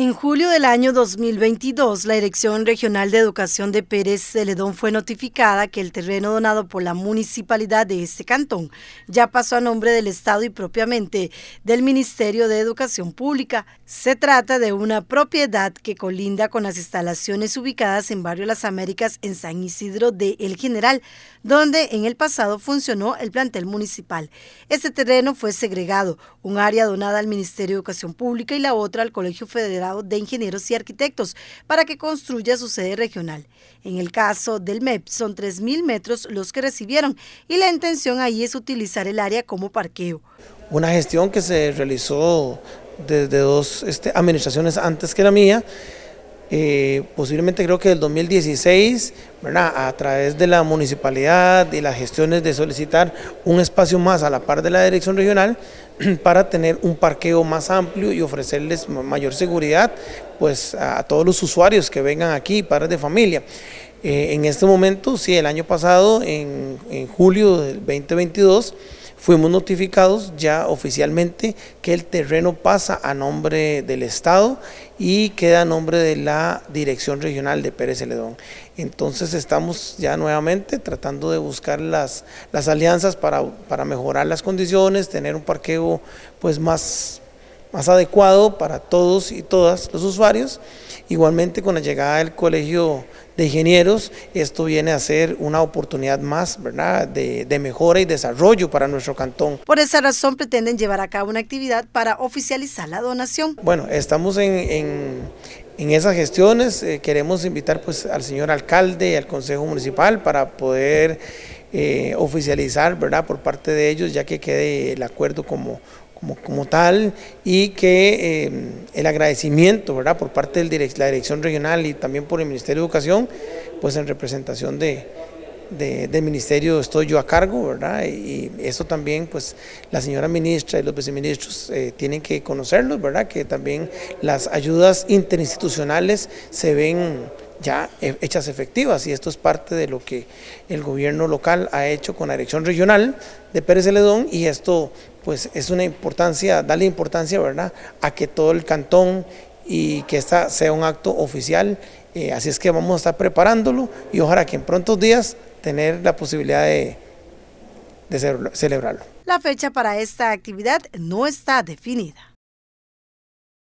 En julio del año 2022, la Dirección Regional de Educación de Pérez Celedón fue notificada que el terreno donado por la municipalidad de este cantón ya pasó a nombre del Estado y propiamente del Ministerio de Educación Pública. Se trata de una propiedad que colinda con las instalaciones ubicadas en Barrio Las Américas en San Isidro de El General, donde en el pasado funcionó el plantel municipal. Este terreno fue segregado, un área donada al Ministerio de Educación Pública y la otra al Colegio Federal de Ingenieros y Arquitectos para que construya su sede regional. En el caso del MEP, son 3.000 metros los que recibieron y la intención ahí es utilizar el área como parqueo. Una gestión que se realizó desde dos este, administraciones antes que la mía, eh, posiblemente creo que del 2016, a través de la municipalidad y las gestiones de solicitar un espacio más a la par de la dirección regional para tener un parqueo más amplio y ofrecerles mayor seguridad pues, a todos los usuarios que vengan aquí, padres de familia. Eh, en este momento, sí, el año pasado, en, en julio del 2022, fuimos notificados ya oficialmente que el terreno pasa a nombre del Estado y queda a nombre de la Dirección Regional de Pérez Celedón. Entonces estamos ya nuevamente tratando de buscar las, las alianzas para, para mejorar las condiciones, tener un parqueo pues más más adecuado para todos y todas los usuarios. Igualmente con la llegada del Colegio de Ingenieros, esto viene a ser una oportunidad más ¿verdad? De, mejora y desarrollo para nuestro cantón. Por esa razón pretenden llevar a cabo una actividad para oficializar la donación. Bueno, estamos en, esas gestiones, eh, queremos invitar pues, al señor alcalde y al Consejo Municipal para poder... Eh, oficializar ¿verdad? por parte de ellos, ya que quede el acuerdo como, como, como tal y que em, el agradecimiento ¿verdad? por parte de la Dirección Regional y también por el Ministerio de Educación, pues en representación de, del ministerio estoy yo a cargo, ¿verdad? Y, eso también, pues, la señora ministra y los viceministros eh, tienen que conocerlos, ¿verdad? Que también las ayudas interinstitucionales se ven ya e-, hechas efectivas y esto es parte de lo que el gobierno local ha hecho con la dirección regional de Pérez Celedón y esto pues es una importancia, darle importancia ¿verdad? a que todo el cantón y que esta sea un acto oficial, eh, así es que vamos a estar preparándolo y ojalá que en prontos días tener la posibilidad de, de celebrarlo. La fecha para esta actividad no está definida.